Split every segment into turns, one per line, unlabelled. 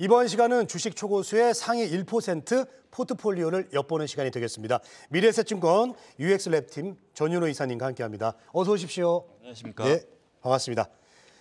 이번 시간은 주식 초고수의 상위 1% 포트폴리오를 엿보는 시간이 되겠습니다. 미래세셋증권 UX랩팀 전윤호 이사님과 함께합니다. 어서 오십시오. 안녕하십니까. 네, 반갑습니다.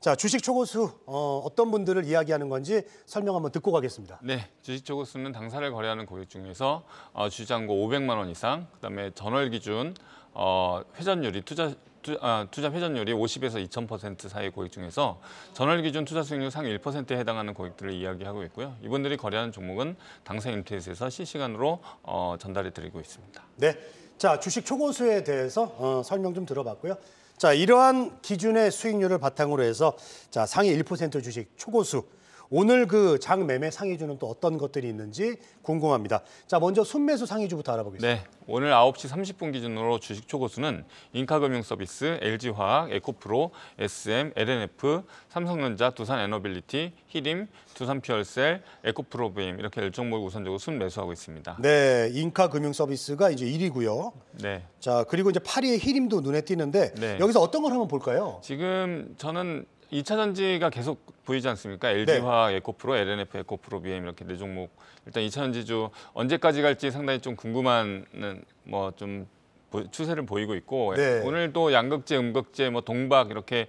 자, 주식 초고수 어, 어떤 분들을 이야기하는 건지 설명 한번 듣고 가겠습니다.
네, 주식 초고수는 당사를 거래하는 고객 중에서 어, 주장고 500만 원 이상, 그다음에 전월 기준 어, 회전율이 투자 투, 아, 투자 회전율이 50에서 2000% 사이 고객 중에서 전월 기준 투자 수익률 상 1%에 해당하는 고객들을 이야기하고 있고요. 이분들이 거래하는 종목은 당사 MTS에서 실시간으로 어,
전달해 드리고 있습니다. 네. 자, 주식 초고수에 대해서 어, 설명 좀 들어봤고요. 자, 이러한 기준의 수익률을 바탕으로 해서 자, 상위 1% 주식 초고수 오늘 그 장매매 상위주는 또 어떤 것들이 있는지 궁금합니다. 자, 먼저 순매수 상위주부터 알아보겠습니다. 네,
오늘 9시 30분 기준으로 주식 초고수는 인카금융서비스, LG화학, 에코프로, SM, LNF, 삼성전자, 두산에너빌리티, 히림, 두산피얼셀, 에코프로브임 이렇게 일종목 우선적으로 순매수하고 있습니다.
네, 인카금융서비스가 이제 1위고요. 네. 자, 그리고 이제 8위의 히림도 눈에 띄는데 네. 여기서 어떤 걸 한번 볼까요?
지금 저는 2차 전지가 계속 보이지 않습니까? LG화학, 네. 에코프로, LNF, 에코프로, BM 이렇게 네 종목. 일단 2차 전지주 언제까지 갈지 상당히 좀 궁금한 뭐 좀 추세를 보이고 있고 네. 오늘 도 양극재, 음극재, 뭐 동박 이렇게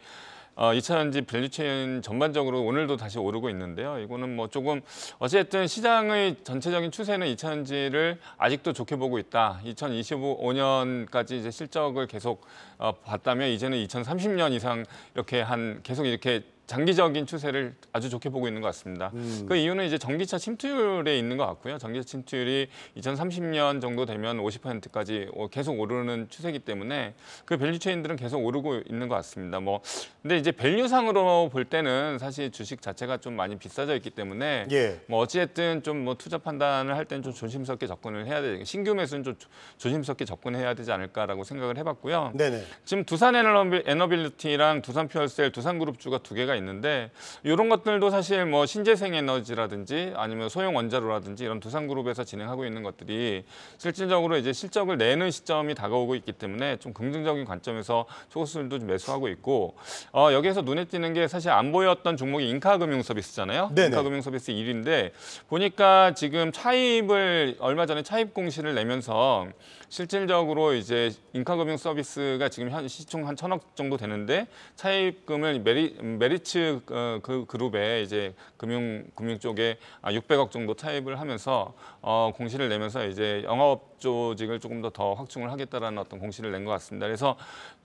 어, 2차전지 밸류체인 전반적으로 오늘도 다시 오르고 있는데요. 이거는 뭐 조금 어쨌든 시장의 전체적인 추세는 2차전지를 아직도 좋게 보고 있다. 2025년까지 이제 실적을 계속 어, 봤다면 이제는 2030년 이상 이렇게 한 계속 이렇게 장기적인 추세를 아주 좋게 보고 있는 것 같습니다. 음. 그 이유는 이제 전기차 침투율에 있는 것 같고요. 전기차 침투율이 2030년 정도 되면 50%까지 계속 오르는 추세이기 때문에 그 밸류체인들은 계속 오르고 있는 것 같습니다. 뭐 근데 이제 밸류상으로 볼 때는 사실 주식 자체가 좀 많이 비싸져 있기 때문에 예. 뭐 어찌됐든 좀 뭐 투자 판단을 할 때는 좀 조심스럽게 접근을 해야 되 신규 매수는 좀 조심스럽게 접근해야 되지 않을까라고 생각을 해봤고요. 네네. 지금 두산 에너빌리티랑 두산 퓨얼셀, 두산 그룹주가 두 개가 있는데 이런 것들도 사실 뭐 신재생 에너지라든지 아니면 소형 원자로라든지 이런 두산 그룹에서 진행하고 있는 것들이 실질적으로 이제 실적을 내는 시점이 다가오고 있기 때문에 좀 긍정적인 관점에서 초고수들도 매수하고 있고 어, 여기에서 눈에 띄는 게 사실 안 보였던 종목이 인카금융 서비스잖아요. 네 인카금융 서비스 1위인데 보니까 지금 차입을 얼마 전에 차입 공시를 내면서 실질적으로 이제 인카금융 서비스가 지금 지금 현 시총 한 천억 정도 되는데 차입금을 메리, 메리츠 어, 그 그룹에 이제 금융 금융 쪽에 아, 600억 정도 차입을 하면서 어, 공시를 내면서 이제 영업 조직을 조금 더더 확충을 하겠다라는 어떤 공시를 낸 것 같습니다. 그래서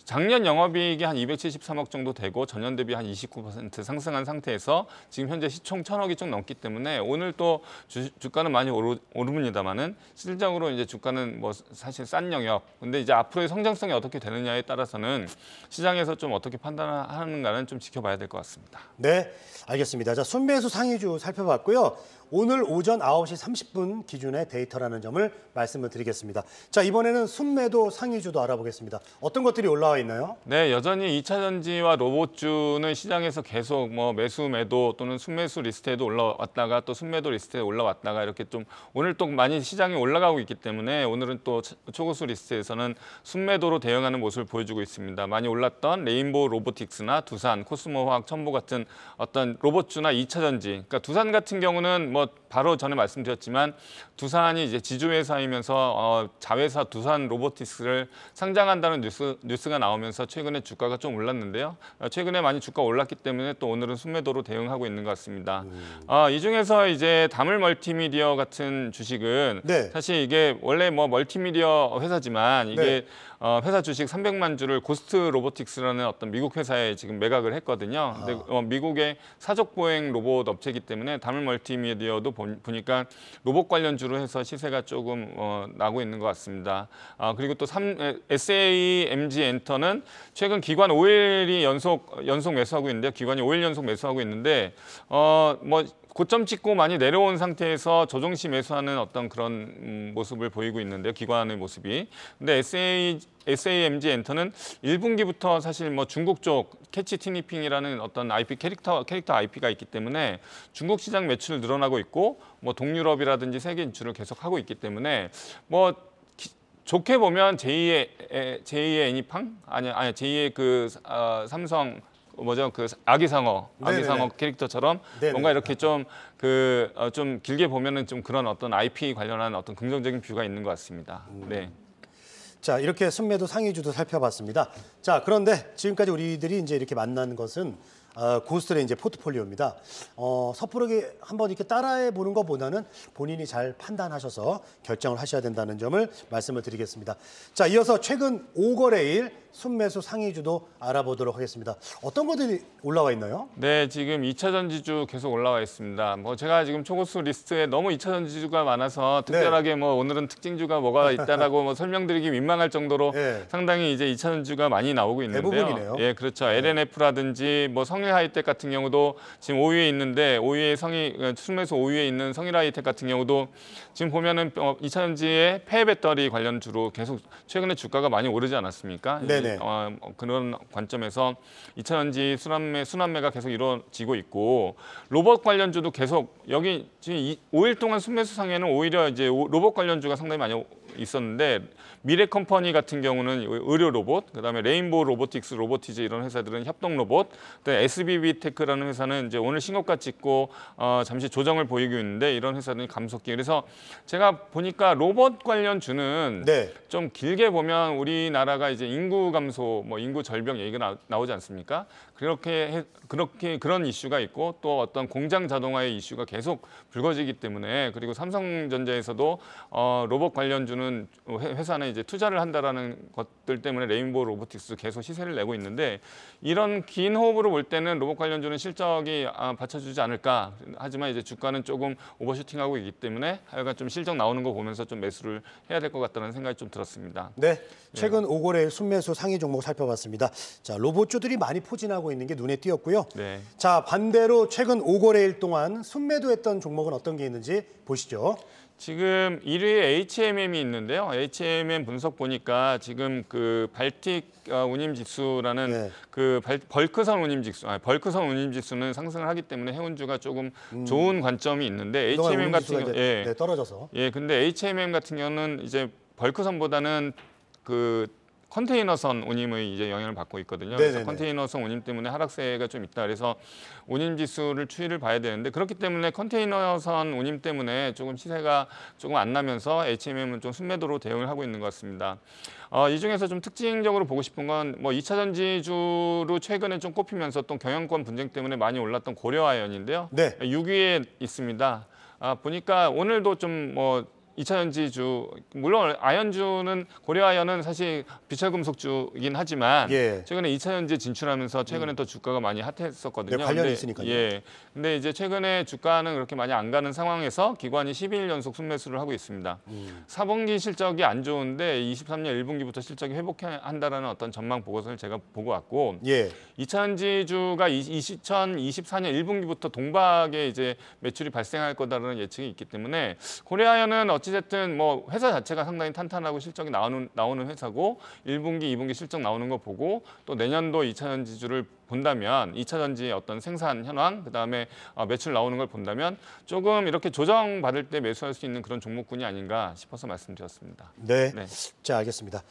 작년 영업이익이 한 273억 정도 되고 전년 대비 한 29% 상승한 상태에서 지금 현재 시총 천억이 좀 넘기 때문에 오늘 또 주, 주가는 많이 오르, 오릅니다만은 실질적으로 이제 주가는 뭐 사실 싼 영역. 근데 이제 앞으로의 성장성이 어떻게 되느냐에 따라서는 시장에서 좀 어떻게 판단하는가는 좀 지켜봐야
될 것 같습니다. 네, 알겠습니다. 자, 순매수 상위주 살펴봤고요. 오늘 오전 9시 30분 기준의 데이터라는 점을 말씀을 드리겠습니다. 자, 이번에는 순매도 상위주도 알아보겠습니다. 어떤 것들이 올라와 있나요?
네, 여전히 2차 전지와 로봇주는 시장에서 계속 뭐 매수 매도 또는 순매수 리스트에도 올라왔다가 또 순매도 리스트에 올라왔다가 이렇게 좀 오늘 또 많이 시장이 올라가고 있기 때문에 오늘은 또 초고수 리스트에서는 순매도로 대응하는 모습을 보여주고 있습니다. 많이 올랐던 레인보우 로보틱스나 두산, 코스모화학, 첨보 같은 어떤 로봇주나 2차 전지, 그러니까 두산 같은 경우는 뭐뭐 바로 전에 말씀드렸지만 두산이 이제 지주회사이면서 어, 자회사 두산 로보티스를 상장한다는 뉴스, 뉴스가 나오면서 최근에 주가가 좀 올랐는데요. 어, 최근에 많이 주가 올랐기 때문에 또 오늘은 순매도로 대응하고 있는 것 같습니다. 음. 어, 이 중에서 이제 다물 멀티미디어 같은 주식은 네. 사실 이게 원래 뭐 멀티미디어 회사지만 이게 네. 어, 회사 주식 300만 주를 고스트 로보틱스라는 어떤 미국 회사에 지금 매각을 했거든요. 근데 아. 어, 미국의 사적 보행 로봇 업체이기 때문에 다물 멀티미디어 기업이어도 보니까 로봇 관련주로 해서 시세가 조금 어, 나고 있는 것 같습니다. 아, 그리고 또 3, SA, MG 엔터는 최근 기관 5일이 연속 연속 매수하고 있는데 기관이 5일 연속 매수하고 있는데 어, 뭐 고점 찍고 많이 내려온 상태에서 조정시 매수하는 어떤 그런 음, 모습을 보이고 있는데요. 기관의 모습이. 근데 SA, SAMG 엔터는 1분기부터 사실 뭐 중국 쪽 캐치 티니핑이라는 어떤 IP 캐릭터 캐릭터 IP가 있기 때문에 중국 시장 매출 늘어나고 있고 뭐 동유럽이라든지 세계 진출을 계속하고 있기 때문에 뭐 좋게 보면 제2의 제2의 애니팡 아니 아니 제2의 그 어, 삼성 뭐죠 그 아기상어 아기상어 캐릭터처럼 네네. 뭔가 이렇게 좀그좀 그, 어, 좀 길게 보면은 좀 그런 어떤 IP 관련한 어떤 긍정적인 뷰가 있는 것 같습니다. 음. 네.
자 이렇게 순매도 상위주도 살펴봤습니다. 자 그런데 지금까지 우리들이 이제 이렇게 만난 것은 어, 고스트의 이제 포트폴리오입니다. 어, 섣부르게 한번 이렇게 따라해 보는 것보다는 본인이 잘 판단하셔서 결정을 하셔야 된다는 점을 말씀을 드리겠습니다. 자, 이어서 최근 5거래일 순매수 상위주도 알아보도록 하겠습니다. 어떤 것들이 올라와 있나요?
네, 지금 2차 전지주 계속 올라와 있습니다. 뭐 제가 지금 초고수 리스트에 너무 2차 전지주가 많아서 네. 특별하게 네. 뭐 오늘은 특징주가 뭐가 있다라고 뭐 설명드리기 민망할 정도로 네. 상당히 이제 2차 전지주가 많이 나오고 있는데요. 대부분이네요. 예, 그렇죠. 네. LNF라든지 뭐성 성일 하이텍 같은 경우도 지금 5위에 있는데 5위에 성이 순매수 5위에 있는 성일 하이텍 같은 경우도 지금 보면은 2차전지의 어, 폐 배터리 관련 주로 계속 최근에 주가가 많이 오르지 않았습니까? 네네. 어, 뭐 그런 관점에서 2차전지 순환매 순환매가 계속 이루어지고 있고 로봇 관련주도 계속 여기 지금 5일 동안 순매수 상에는 오히려 이제 로봇 관련주가 상당히 많이 있었는데 미래컴퍼니 같은 경우는 의료 로봇, 그다음에 레인보우 로보틱스, 로보티즈 이런 회사들은 협동 로봇, 그다음에 SBB 테크라는 회사는 이제 오늘 신고가 찍고 어, 잠시 조정을 보이고 있는데 이런 회사들이 감속기. 그래서 제가 보니까 로봇 관련 주는 네. 좀 길게 보면 우리나라가 이제 인구 감소, 뭐 인구 절벽 얘기가 나, 오지 않습니까? 그렇게 해, 그렇게 그런 이슈가 있고 또 어떤 공장 자동화의 이슈가 계속 불거지기 때문에 그리고 삼성전자에서도 어, 로봇 관련 주는 저는 회사는 이제 투자를 한다라는 것들 때문에 레인보우 로보틱스 계속 시세를 내고 있는데 이런 긴 호흡으로 볼 때는 로봇 관련주는 실적이 아, 받쳐주지 않을까 하지만 이제 주가는 조금 오버슈팅하고 있기 때문에 하여간 좀 실적 나오는 거 보면서 좀 매수를 해야 될 것 같다는 생각이 좀 들었습니다.
네, 예. 최근 네. 5거래 순매수 상위 종목 살펴봤습니다. 자, 로봇주들이 많이 포진하고 있는 게 눈에 띄었고요. 네. 자, 반대로 최근 5거래일 동안 순매도했던 종목은 어떤 게 있는지 보시죠.
지금 1위에 HMM이 있는데요. HMM 분석 보니까 지금 그 발틱 어, 운임 지수라는 네. 그 벌크선 운임 지수, 아니 벌크선 운임 지수는 상승을 하기 때문에 해운주가 조금 음. 좋은 관점이 있는데 HMM 같은 경우 예. 네, 떨어져서 예, 근데 HMM 같은 경우는 이제 벌크선보다는 그 컨테이너선 운임의 이제 영향을 받고 있거든요. 그래서 컨테이너선 운임 때문에 하락세가 좀 있다. 그래서 운임 지수를 추이를 봐야 되는데 그렇기 때문에 컨테이너선 운임 때문에 조금 시세가 조금 안 나면서 HMM은 좀 순매도로 대응을 하고 있는 것 같습니다. 어, 이 중에서 좀 특징적으로 보고 싶은 건 뭐 2차 전지주로 최근에 좀 꼽히면서 또 경영권 분쟁 때문에 많이 올랐던 고려아연인데요. 네. 6위에 있습니다. 아, 보니까 오늘도 좀뭐 이차 연지주 물론 아연주는 고려아연은 사실 비철금속주이긴 하지만 예. 최근에 이차 연지 진출하면서 최근에 음. 또 주가가 많이 핫했었거든요. 네, 관련 있으니까요. 예. 근데 이제 최근에 주가는 그렇게 많이 안 가는 상황에서 기관이 11일 연속 순매수를 하고 있습니다. 음. 4분기 실적이 안 좋은데 23년 1분기부터 실적이 회복한다라는 어떤 전망 보고서를 제가 보고 왔고 예. 이차 연지주가 2024년 1분기부터 동박에 이제 매출이 발생할 거다라는 예측이 있기 때문에 고려아연은 어찌 어찌됐든 뭐 회사 자체가 상당히 탄탄하고 실적이 나오는, 나오는 회사고 1분기, 2분기 실적 나오는 거 보고 또 내년도 2차전지주를 본다면 2차전지의 어떤 생산 현황, 그다음에 어, 매출 나오는 걸 본다면 조금 이렇게 조정받을 때 매수할 수 있는 그런 종목군이 아닌가 싶어서 말씀드렸습니다.
네, 네. 자 알겠습니다.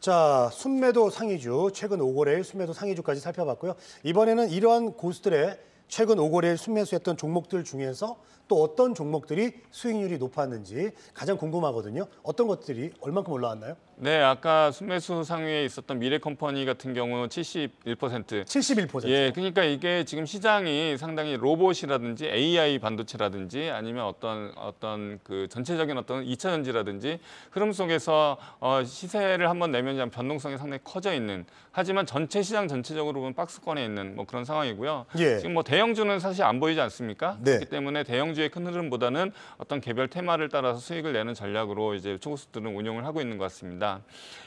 자, 순매도 상위주, 최근 5거래일 순매도 상위주까지 살펴봤고요. 이번에는 이러한 고수들의 최근 5거래일 순매수했던 종목들 중에서 또 어떤 종목들이 수익률이 높았는지 가장 궁금하거든요. 어떤 것들이 얼만큼 올라왔나요?
네, 아까 순매수 상위에 있었던 미래컴퍼니 같은 경우는 71%.
71%. 예,
그러니까 이게 지금 시장이 상당히 로봇이라든지 AI 반도체라든지 아니면 어떤 어떤 그 전체적인 어떤 2차 전지라든지 흐름 속에서 어, 시세를 한번 내면 변동성이 상당히 커져 있는 하지만 전체 시장 전체적으로 보면 박스권에 있는 뭐 그런 상황이고요. 예. 지금 뭐 대형주는 사실 안 보이지 않습니까? 네. 그렇기 때문에 대형주의 큰 흐름보다는 어떤 개별 테마를 따라서 수익을 내는 전략으로 이제 초고수들은 운영을 하고 있는 것 같습니다. 있습니다.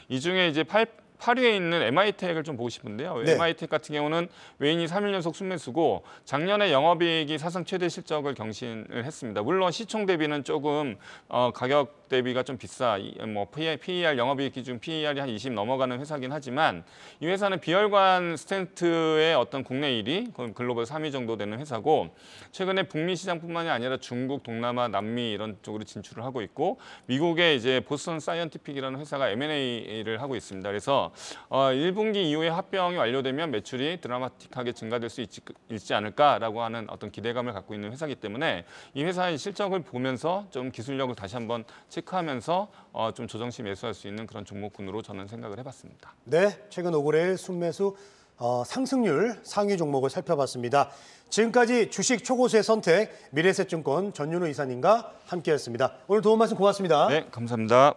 이 중에 이제 8, 8위에 있는 MI t 택을 좀 보고 싶은데요. 네. MI 택 같은 경우는 외인이 3일 연속 순매수고 작년에 영업이익이 사상 최대 실적을 경신을 했습니다. 물론 시총 대비는 조금 어, 가격 대비가 좀 비싸. 뭐 PER 영업이익 기준 PER이 한 20 넘어가는 회사긴 하지만 이 회사는 비혈관 스탠트의 어떤 국내 1위, 글로벌 3위 정도 되는 회사고 최근에 북미 시장뿐만이 아니라 중국, 동남아, 남미 이런 쪽으로 진출을 하고 있고 미국의 이제 보스턴 사이언티픽이라는 회사가 M&A를 하고 있습니다. 그래서 어 1분기 이후에 합병이 완료되면 매출이 드라마틱하게 증가될 수 있지, 있지 않을까라고 하는 어떤 기대감을 갖고 있는 회사이기 때문에 이 회사의 실적을 보면서 좀 기술력을 다시 한번 체크하면서 어, 좀 조정시 매수할 수 있는 그런 종목군으로 저는 생각을 해봤습니다.
네, 최근 5거래일 순매수 어, 상승률 상위 종목을 살펴봤습니다. 지금까지 주식 초고수의 선택 미래세증권 전윤호 이사님과 함께했습니다. 오늘 도움 말씀 고맙습니다. 네, 감사합니다.